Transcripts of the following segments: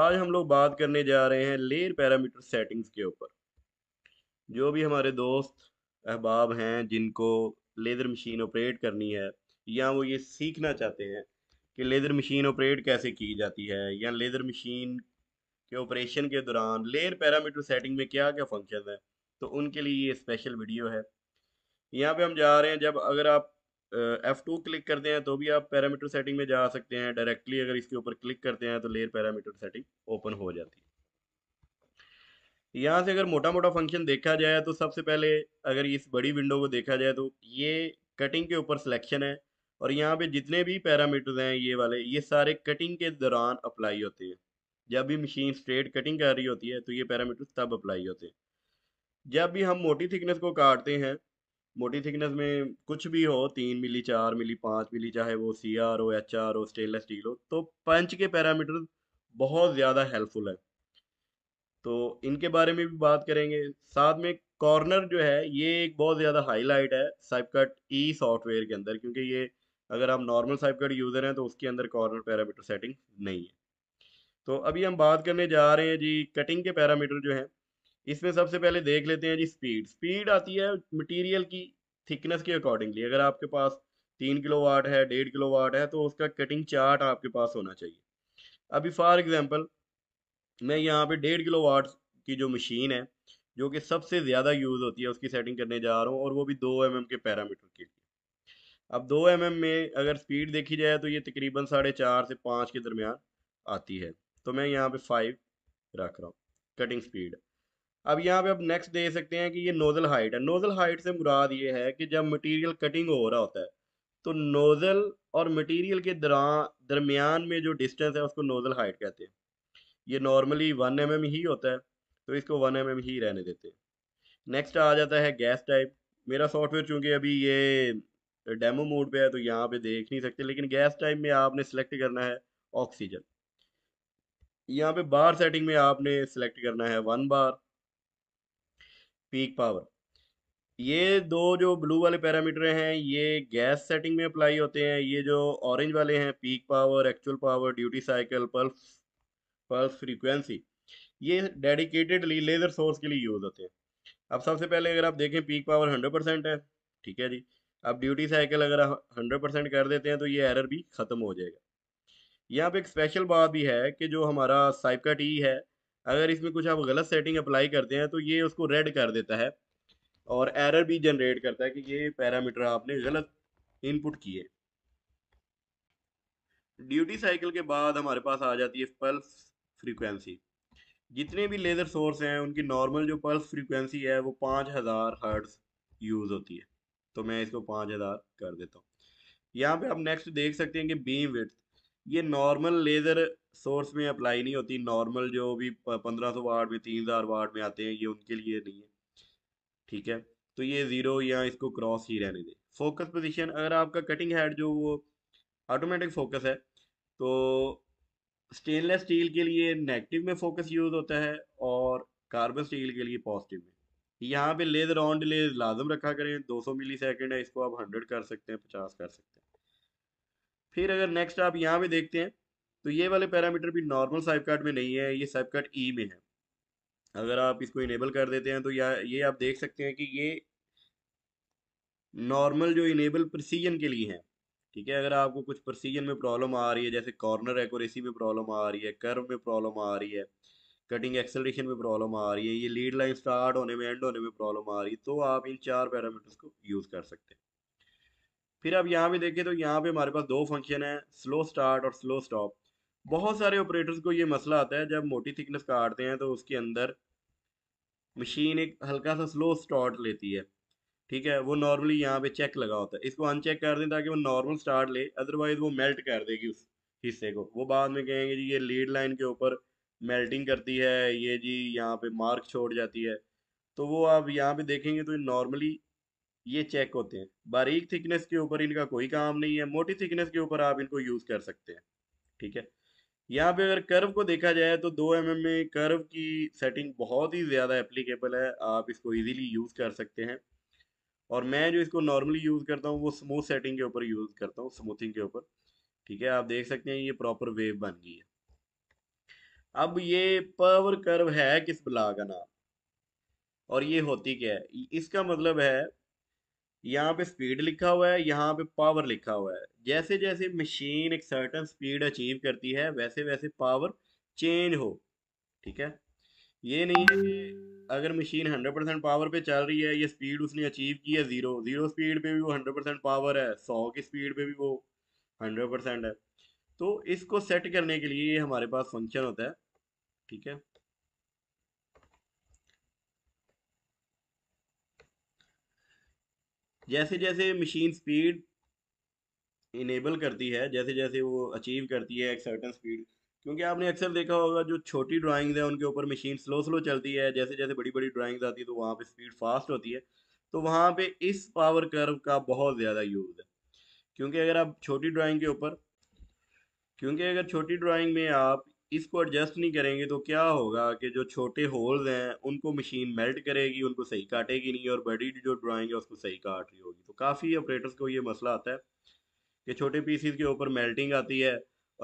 आज हम लोग बात करने जा रहे हैं लेयर पैरामीटर सेटिंग्स के ऊपर जो भी हमारे दोस्त अहबाब हैं जिनको लेज़र मशीन ऑपरेट करनी है या वो ये सीखना चाहते हैं कि लेज़र मशीन ऑपरेट कैसे की जाती है या लेज़र मशीन के ऑपरेशन के दौरान लेयर पैरामीटर सेटिंग में क्या क्या फंक्शन है तो उनके लिए ये स्पेशल वीडियो है यहाँ पे हम जा रहे हैं जब अगर आप एफ़ टू क्लिक करते हैं तो भी आप पैरामीटर सेटिंग में जा सकते हैं डायरेक्टली अगर इसके ऊपर क्लिक करते हैं तो लेयर पैरामीटर सेटिंग ओपन हो जाती है यहाँ से अगर मोटा मोटा फंक्शन देखा जाए तो सबसे पहले अगर इस बड़ी विंडो को देखा जाए तो ये कटिंग के ऊपर सिलेक्शन है और यहाँ पे जितने भी पैरामीटर्स हैं ये वाले ये सारे कटिंग के दौरान अप्लाई होते हैं जब भी मशीन स्ट्रेट कटिंग कर रही होती है तो ये पैरामीटर्स तब अप्लाई होते हैं जब भी हम मोटी थिकनेस को काटते हैं मोटी थिकनेस में कुछ भी हो तीन मिली चार मिली पाँच मिली चाहे वो सी आर हो एच आर हो स्टेनलेस स्टील हो तो पंच के पैरामीटर बहुत ज़्यादा हेल्पफुल है तो इनके बारे में भी बात करेंगे साथ में कॉर्नर जो है ये एक बहुत ज़्यादा हाईलाइट है साइप कट ई सॉफ्टवेयर के अंदर क्योंकि ये अगर आप नॉर्मल साइप कट यूज़र हैं तो उसके अंदर कॉर्नर पैरामीटर सेटिंग नहीं है तो अभी हम बात करने जा रहे हैं जी कटिंग के पैरामीटर जो हैं इसमें सबसे पहले देख लेते हैं जी स्पीड स्पीड आती है मटेरियल की थिकनेस के अकॉर्डिंगली अगर आपके पास तीन किलो वाट है डेढ़ किलो वाट है तो उसका कटिंग चार्ट आपके पास होना चाहिए अभी फॉर एग्जांपल मैं यहाँ पे डेढ़ किलो वाट की जो मशीन है जो कि सबसे ज़्यादा यूज़ होती है उसकी सेटिंग करने जा रहा हूँ और वो भी दो एम mm के पैरामीटर के लिए अब दो एम mm में अगर स्पीड देखी जाए तो ये तकरीबन साढ़े चार से पाँच के दरमियान आती है तो मैं यहाँ पे फाइव रख रहा हूँ कटिंग स्पीड अब यहाँ पे आप नेक्स्ट दे सकते हैं कि ये नोज़ल हाइट है नोज़ल हाइट से मुराद ये है कि जब मटेरियल कटिंग हो रहा होता है तो नोज़ल और मटेरियल के दरा दरमियान में जो डिस्टेंस है उसको नोज़ल हाइट कहते हैं ये नॉर्मली वन एम एम ही होता है तो इसको वन एम एम ही रहने देते हैं नेक्स्ट आ जाता है गैस टाइप मेरा सॉफ्टवेयर चूँकि अभी ये डेमो मोड पे है तो यहाँ पे देख नहीं सकते लेकिन गैस टाइप में आपने सेलेक्ट करना है ऑक्सीजन यहाँ पे बार सेटिंग में आपने सेलेक्ट करना है वन बार पीक पावर ये दो जो ब्लू वाले पैरामीटर हैं ये गैस सेटिंग में अप्लाई होते हैं ये जो ऑरेंज वाले हैं peak power actual power duty cycle pulse pulse frequency ये डेडिकेटेडली लेजर सोर्स के लिए यूज़ होते हैं अब सबसे पहले अगर आप देखें पीक पावर हंड्रेड परसेंट है ठीक है जी अब ड्यूटी साइकिल अगर आप हंड्रेड परसेंट कर देते हैं तो ये एरर भी ख़त्म हो जाएगा यहाँ पे एक स्पेशल बात भी है कि जो हमारा साइपका टी है अगर इसमें कुछ आप गलत सेटिंग अप्लाई करते हैं तो ये उसको रेड कर देता है और एरर भी जनरेट करता है कि ये पैरामीटर आपने गलत इनपुट किए ड्यूटी साइकिल के बाद हमारे पास आ जाती है पल्स फ्रीक्वेंसी जितने भी लेज़र सोर्स हैं उनकी नॉर्मल जो पल्स फ्रीक्वेंसी है वो पाँच हज़ार हर्ट्स यूज़ होती है तो मैं इसको पाँच हज़ार कर देता हूँ यहाँ पे आप नेक्स्ट देख सकते हैं कि बीम विथ ये नॉर्मल लेज़र सोर्स में अप्लाई नहीं होती नॉर्मल जो भी पंद्रह सौ वार्ड में तीन हज़ार वार्ड में आते हैं ये उनके लिए नहीं है ठीक है तो ये ज़ीरो या इसको क्रॉस ही रहने दें फोकस पोजिशन अगर आपका कटिंग हेड जो वो ऑटोमेटिक फोकस है तो स्टेनलेस स्टील के लिए नेगेटिव में फोकस यूज़ होता है और कार्बन स्टील के लिए पॉजिटिव में यहाँ पे लेजर ऑन डिले लाजम रखा करें 200 मिली सेकेंड है इसको आप 100 कर सकते हैं 50 कर सकते हैं फिर अगर नेक्स्ट आप यहाँ पे देखते हैं तो ये वाले पैरामीटर भी नॉर्मल साइप कार्ड में नहीं है ये साइप कार्ड ई में है अगर आप इसको इनेबल कर देते हैं तो या ये आप देख सकते हैं कि ये नॉर्मल जो इनेबल प्रिसीजन के लिए है ठीक है अगर आपको कुछ प्रिसीजन में प्रॉब्लम आ रही है जैसे कॉर्नर एक्यूरेसी में प्रॉब्लम आ रही है कर्व में प्रॉब्लम आ रही है कटिंग एक्सेलरेशन में प्रॉब्लम आ रही है ये लीड लाइन स्टार्ट होने में एंड होने में प्रॉब्लम आ रही है तो आप इन चार पैरामीटर्स को यूज़ कर सकते हैं फिर आप यहाँ पे देखें तो यहाँ पे हमारे पास दो फंक्शन है स्लो स्टार्ट और स्लो स्टॉप बहुत सारे ऑपरेटर्स को ये मसला आता है जब मोटी थिकनेस काटते हैं तो उसके अंदर मशीन एक हल्का सा स्लो स्टार्ट लेती है ठीक है वो नॉर्मली यहाँ पे चेक लगा होता है इसको अनचेक कर दें ताकि वो नॉर्मल स्टार्ट ले अदरवाइज वो मेल्ट कर देगी उस हिस्से को वो बाद में कहेंगे जी ये लीड लाइन के ऊपर मेल्टिंग करती है ये जी यहाँ पे मार्क छोड़ जाती है तो वो आप यहाँ पे देखेंगे तो नॉर्मली ये चेक होते हैं बारीक थिकनेस के ऊपर इनका कोई काम नहीं है मोटी थिकनेस के ऊपर आप इनको यूज़ कर सकते हैं ठीक है यहाँ पे अगर कर्व को देखा जाए तो दो एम mm में कर्व की सेटिंग बहुत ही ज़्यादा एप्लीकेबल है आप इसको इजीली यूज़ कर सकते हैं और मैं जो इसको नॉर्मली यूज़ करता हूँ वो स्मूथ सेटिंग के ऊपर यूज़ करता हूँ स्मूथिंग के ऊपर ठीक है आप देख सकते हैं ये प्रॉपर वेव बन गई है अब ये पावर कर्व है किस ब्ला का नाम और ये होती क्या है इसका मतलब है यहाँ पे स्पीड लिखा हुआ है यहाँ पे पावर लिखा हुआ है जैसे जैसे मशीन एक सर्टन स्पीड अचीव करती है वैसे वैसे पावर चेंज हो ठीक है ये नहीं है कि अगर मशीन 100 परसेंट पावर पे चल रही है ये स्पीड उसने अचीव की है ज़ीरो ज़ीरो स्पीड पे भी वो 100 परसेंट पावर है सौ की स्पीड पे भी वो 100 परसेंट है तो इसको सेट करने के लिए हमारे पास फंक्शन होता है ठीक है जैसे जैसे मशीन स्पीड इनेबल करती है जैसे जैसे वो अचीव करती है एक सर्टन स्पीड क्योंकि आपने अक्सर देखा होगा जो छोटी ड्राइंग्स हैं उनके ऊपर मशीन स्लो स्लो चलती है जैसे जैसे बड़ी बड़ी ड्राइंग्स आती है तो वहाँ पे स्पीड फास्ट होती है तो वहाँ पे इस पावर कर्व का बहुत ज़्यादा यूज़ है क्योंकि अगर आप छोटी ड्राइंग के ऊपर क्योंकि अगर छोटी ड्राइंग में आप इसको एडजस्ट नहीं करेंगे तो क्या होगा कि जो छोटे होल्स हैं उनको मशीन मेल्ट करेगी उनको सही काटेगी नहीं और बड़ी जो ड्राइंग है उसको सही काट रही होगी तो काफ़ी ऑपरेटर्स को ये मसला आता है कि छोटे पीसीज के ऊपर मेल्टिंग आती है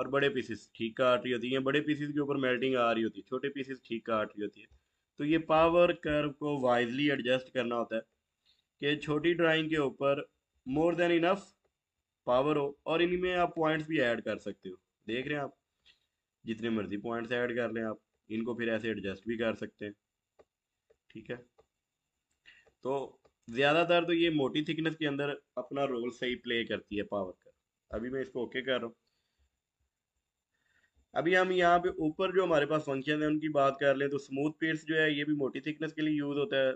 और बड़े पीसीस ठीक काट रही होती है बड़े पीसीज के ऊपर मेल्टिंग आ रही होती है छोटे पीसीस ठीक काट रही होती है तो ये पावर कर्व को वाइजली एडजस्ट करना होता है कि छोटी ड्राइंग के ऊपर मोर देन इनफ पावर हो और इनमें आप पॉइंट्स भी ऐड कर सकते हो देख रहे हैं आप जितने मर्जी पॉइंट्स ऐड कर लें आप इनको फिर ऐसे एडजस्ट भी कर सकते हैं ठीक है तो ज़्यादातर तो ये मोटी थिकनेस के अंदर अपना रोल सही प्ले करती है पावर का अभी मैं इसको ओके कर रहा हूँ अभी हम यहाँ पे ऊपर जो हमारे पास फंक्शन है उनकी बात कर लें तो स्मूथ पेड्स जो है ये भी मोटी थिकनेस के लिए यूज़ होता है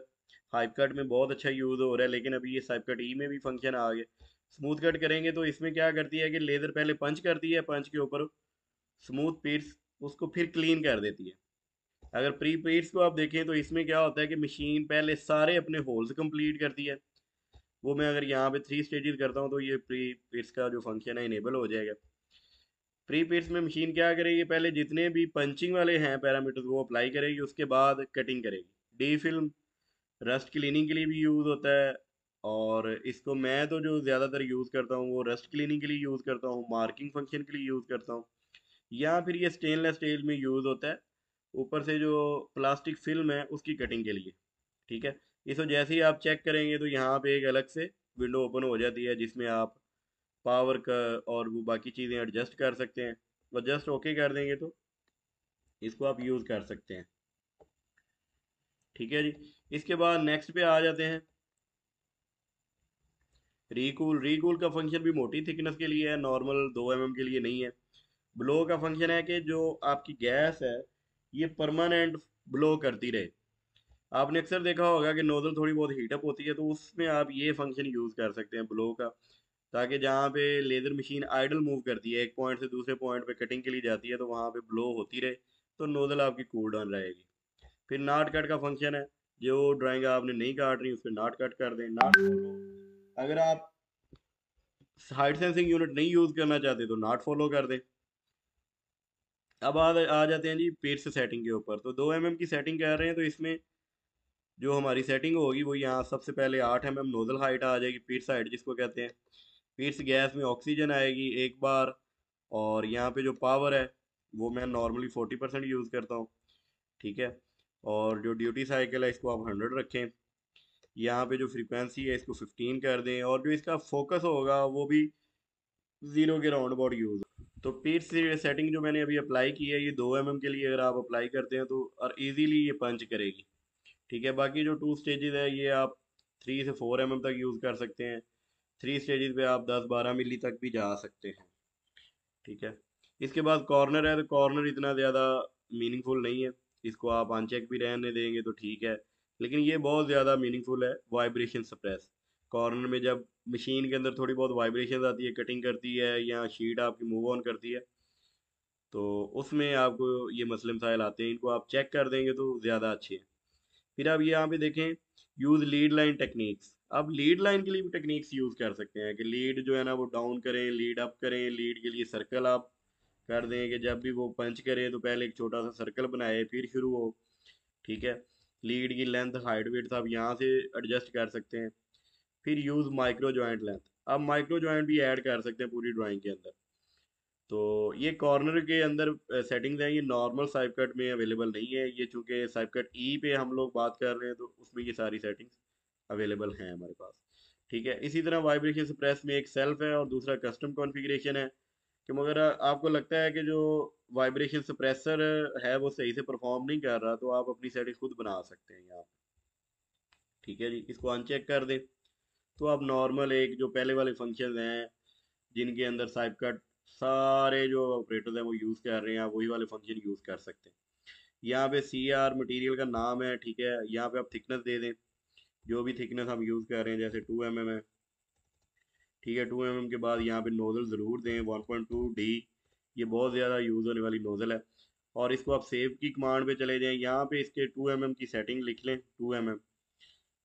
हाइप कट में बहुत अच्छा यूज़ हो रहा है लेकिन अभी ये साइप कट ई में भी फंक्शन आ गया स्मूथ कट करेंगे तो इसमें क्या करती है कि लेज़र पहले पंच करती है पंच के ऊपर स्मूथ पीट्स उसको फिर क्लीन कर देती है अगर प्री पीट्स को आप देखें तो इसमें क्या होता है कि मशीन पहले सारे अपने होल्स कंप्लीट करती है वो मैं अगर यहाँ पे थ्री स्टेजेस करता हूँ तो ये प्री पीट्स का जो फंक्शन है इनेबल हो जाएगा प्री पीट्स में मशीन क्या करेगी पहले जितने भी पंचिंग वाले हैं पैरामीटर्स वो अप्लाई करेगी उसके बाद कटिंग करेगी डी फिल्म रस्ट क्लीनिंग के लिए भी यूज़ होता है और इसको मैं तो जो ज़्यादातर यूज़ करता हूँ वो रस्ट क्लीनिंग के लिए यूज़ करता हूँ मार्किंग फंक्शन के लिए यूज़ करता हूँ या फिर ये स्टेनलेस स्टील में यूज़ होता है ऊपर से जो प्लास्टिक फिल्म है उसकी कटिंग के लिए ठीक है इसको जैसे ही आप चेक करेंगे तो यहाँ पे एक अलग से विंडो ओपन हो जाती है जिसमें आप पावर का और वो बाकी चीज़ें एडजस्ट कर सकते हैं और जस्ट ओके कर देंगे तो इसको आप यूज़ कर सकते हैं ठीक है जी इसके बाद नेक्स्ट पे आ जाते हैं रीकूल रीकूल का फंक्शन भी मोटी थिकनेस के लिए है नॉर्मल दो एम mm के लिए नहीं है ब्लो का फंक्शन है कि जो आपकी गैस है ये परमानेंट ब्लो करती रहे आपने अक्सर देखा होगा कि नोज़ल थोड़ी बहुत हीटअप होती है तो उसमें आप ये फंक्शन यूज़ कर सकते हैं ब्लो का ताकि जहाँ पे लेज़र मशीन आइडल मूव करती है एक पॉइंट से दूसरे पॉइंट पे कटिंग के लिए जाती है तो वहाँ पे ब्लो होती रहे तो नोज़ल आपकी कूल डाउन रहेगी फिर नाट कट का फंक्शन है जो ड्राइंग आपने नहीं काट रही उस पर नाट कट कर दें नाट फॉलो अगर आप हाइट सेंसिंग यूनिट नहीं यूज़ करना चाहते तो नाट फॉलो कर दें अब आ, आ जाते हैं जी पेज से सेटिंग के ऊपर तो दो एम की सेटिंग कर रहे हैं तो इसमें जो हमारी सेटिंग होगी वो यहाँ सबसे पहले आठ एम एम नोज़ल हाइट आ जाएगी पीट्स हाइट जिसको कहते हैं पीट्स गैस में ऑक्सीजन आएगी एक बार और यहाँ पे जो पावर है वो मैं नॉर्मली फोर्टी परसेंट यूज़ करता हूँ ठीक है और जो ड्यूटी साइकिल है इसको आप हंड्रेड रखें यहाँ पे जो फ्रीक्वेंसी है इसको फिफ्टीन कर दें और जो इसका फोकस होगा वो भी ज़ीरो के राउंड अबाउट यूज़ तो पीट से सेटिंग जो मैंने अभी अप्लाई की है ये दो एम mm के लिए अगर आप अप्लाई करते हैं तो और ईजीली ये पंच करेगी ठीक है बाकी जो टू स्टेजेस है ये आप थ्री से फोर एम mm तक यूज़ कर सकते हैं थ्री स्टेजेस पे आप दस बारह मिली तक भी जा सकते हैं ठीक है इसके बाद कॉर्नर है तो कॉर्नर इतना ज़्यादा मीनिंगफुल नहीं है इसको आप अनचेक भी रहने देंगे तो ठीक है लेकिन ये बहुत ज़्यादा मीनिंगफुल है वाइब्रेशन सप्रेस कॉर्नर में जब मशीन के अंदर थोड़ी बहुत वाइब्रेशन आती है कटिंग करती है या शीट आपकी मूव ऑन करती है तो उसमें आपको ये मसले मसाइल आते हैं इनको आप चेक कर देंगे तो ज़्यादा अच्छे हैं फिर आप यहाँ पे देखें यूज़ लीड लाइन टेक्निक्स आप लीड लाइन के लिए भी टेक्निक्स यूज़ कर सकते हैं कि लीड जो है ना वो डाउन करें लीड अप करें लीड के लिए सर्कल आप कर दें कि जब भी वो पंच करें तो पहले एक छोटा सा सर्कल बनाए फिर शुरू हो ठीक है लीड की लेंथ हाइट वेट आप यहाँ से एडजस्ट कर सकते हैं फिर यूज़ माइक्रो जॉइंट लेंथ आप माइक्रो जॉइंट भी ऐड कर सकते हैं पूरी ड्राइंग के अंदर तो ये कॉर्नर के अंदर सेटिंग्स हैं ये नॉर्मल साइप कट में अवेलेबल नहीं है ये चूँकि साइप कट ई पे हम लोग बात कर रहे हैं तो उसमें ये सारी सेटिंग्स अवेलेबल हैं हमारे पास ठीक है इसी तरह वाइब्रेशन सप्रेस में एक सेल्फ है और दूसरा कस्टम कॉन्फ़िगरेशन है कि मगर आपको लगता है कि जो वाइब्रेशन सप्रेसर है वो सही से परफॉर्म नहीं कर रहा तो आप अपनी सेटिंग खुद बना सकते हैं यहाँ ठीक है जी इसको अनचेक कर दें तो आप नॉर्मल एक जो पहले वाले फंक्शन हैं जिनके अंदर साइप कट सारे जो ऑपरेटर्स हैं वो यूज़ कर रहे हैं आप वही वाले फंक्शन यूज़ कर सकते हैं यहाँ पे सी आर मटीरियल का नाम है ठीक है यहाँ पे आप थिकनेस दे दें जो भी थिकनेस हम यूज़ कर रहे हैं जैसे टू एम एम है ठीक है टू एम एम के बाद यहाँ पे नोज़ल ज़रूर दें वन पॉइंट टू डी ये बहुत ज़्यादा यूज़ होने वाली नोज़ल है और इसको आप सेव की कमांड पे चले जाएं यहाँ पे इसके टू एम एम की सेटिंग लिख लें टू एम एम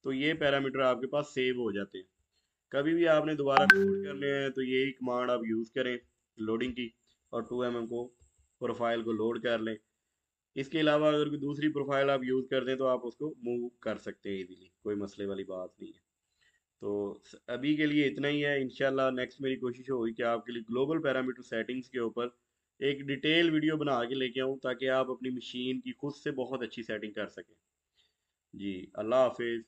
तो ये पैरामीटर आपके पास सेव हो जाते हैं कभी भी आपने दोबारा लोड करने हैं तो यही कमांड आप यूज़ करें लोडिंग की और टू एम mm को प्रोफाइल को लोड कर लें इसके अलावा अगर कोई दूसरी प्रोफाइल आप यूज़ कर दें तो आप उसको मूव कर सकते हैं इजीली कोई मसले वाली बात नहीं है तो अभी के लिए इतना ही है इनशाला नेक्स्ट मेरी कोशिश होगी कि आपके लिए ग्लोबल पैरामीटर सेटिंग्स के ऊपर एक डिटेल वीडियो बना के लेके आऊँ ताकि आप अपनी मशीन की खुद से बहुत अच्छी सेटिंग कर सकें जी अल्लाह हाफिज़